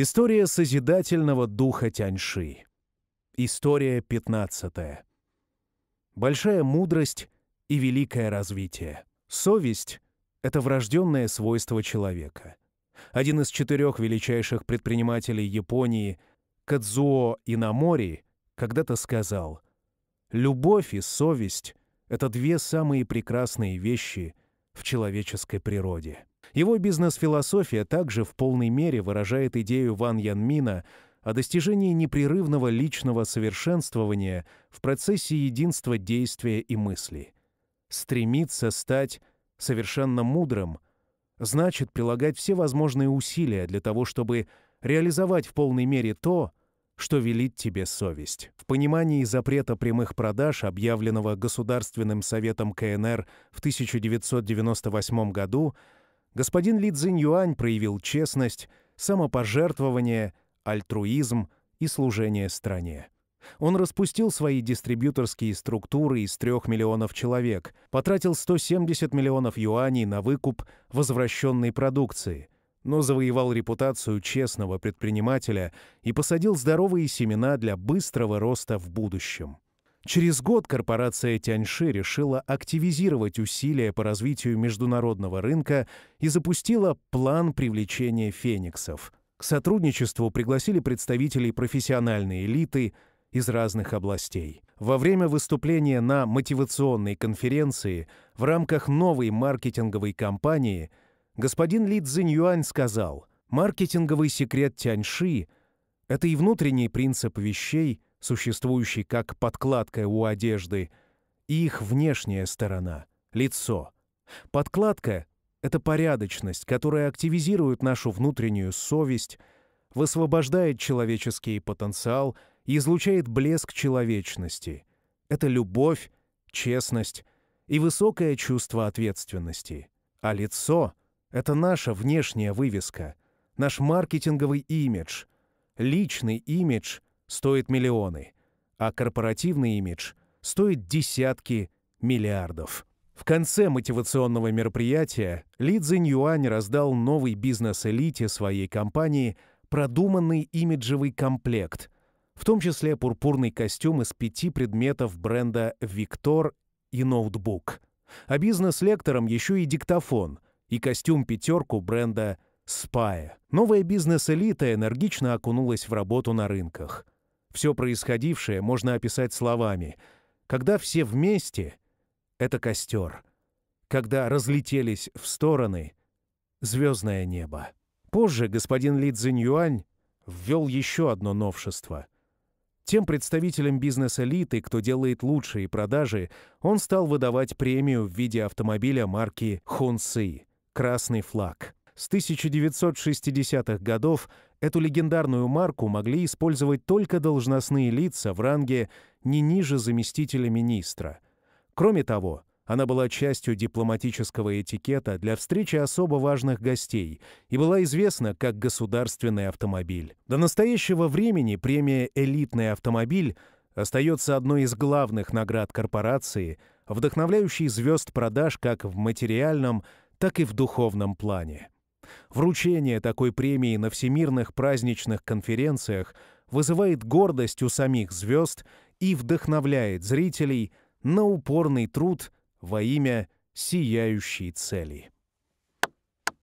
История созидательного духа Тяньши. История 15. Большая мудрость и великое развитие. Совесть — это врожденное свойство человека. Один из четырех величайших предпринимателей Японии, Кадзуо Инамори, когда-то сказал, «Любовь и совесть — это две самые прекрасные вещи в человеческой природе». Его бизнес-философия также в полной мере выражает идею Ван Янмина о достижении непрерывного личного совершенствования в процессе единства действия и мысли. Стремиться стать совершенно мудрым значит прилагать все возможные усилия для того, чтобы реализовать в полной мере то, что велит тебе совесть. В понимании запрета прямых продаж, объявленного Государственным советом КНР в 1998 году, господин Ли Цзиньюань проявил честность, самопожертвование, альтруизм и служение стране. Он распустил свои дистрибьюторские структуры из 3 миллионов человек, потратил 170 миллионов юаней на выкуп возвращенной продукции, но завоевал репутацию честного предпринимателя и посадил здоровые семена для быстрого роста в будущем. Через год корпорация Тяньши решила активизировать усилия по развитию международного рынка и запустила план привлечения фениксов. К сотрудничеству пригласили представителей профессиональной элиты из разных областей. Во время выступления на мотивационной конференции в рамках новой маркетинговой кампании господин Ли Цзиньюань сказал, маркетинговый секрет Тяньши – это и внутренний принцип вещей – существующий как подкладка у одежды, и их внешняя сторона — лицо. Подкладка — это порядочность, которая активизирует нашу внутреннюю совесть, высвобождает человеческий потенциал и излучает блеск человечности. Это любовь, честность и высокое чувство ответственности. А лицо — это наша внешняя вывеска, наш маркетинговый имидж, личный имидж — стоит миллионы, а корпоративный имидж стоит десятки миллиардов. В конце мотивационного мероприятия Ли Цзинь Юань раздал новый бизнес-элите своей компании продуманный имиджевый комплект, в том числе пурпурный костюм из пяти предметов бренда «Виктор» и ноутбук. А бизнес лекторам еще и диктофон и костюм-пятерку бренда «Спая». Новая бизнес-элита энергично окунулась в работу на рынках – все происходившее можно описать словами. Когда все вместе — это костер. Когда разлетелись в стороны — звездное небо. Позже господин Ли Цзиньюань ввел еще одно новшество. Тем представителям бизнес-элиты, кто делает лучшие продажи, он стал выдавать премию в виде автомобиля марки «Хунси» — «Красный флаг». С 1960-х годов эту легендарную марку могли использовать только должностные лица в ранге не ниже заместителя министра. Кроме того, она была частью дипломатического этикета для встречи особо важных гостей и была известна как государственный автомобиль. До настоящего времени премия «Элитный автомобиль» остается одной из главных наград корпорации, вдохновляющей звезд продаж как в материальном, так и в духовном плане. Вручение такой премии на всемирных праздничных конференциях вызывает гордость у самих звезд и вдохновляет зрителей на упорный труд во имя сияющей цели.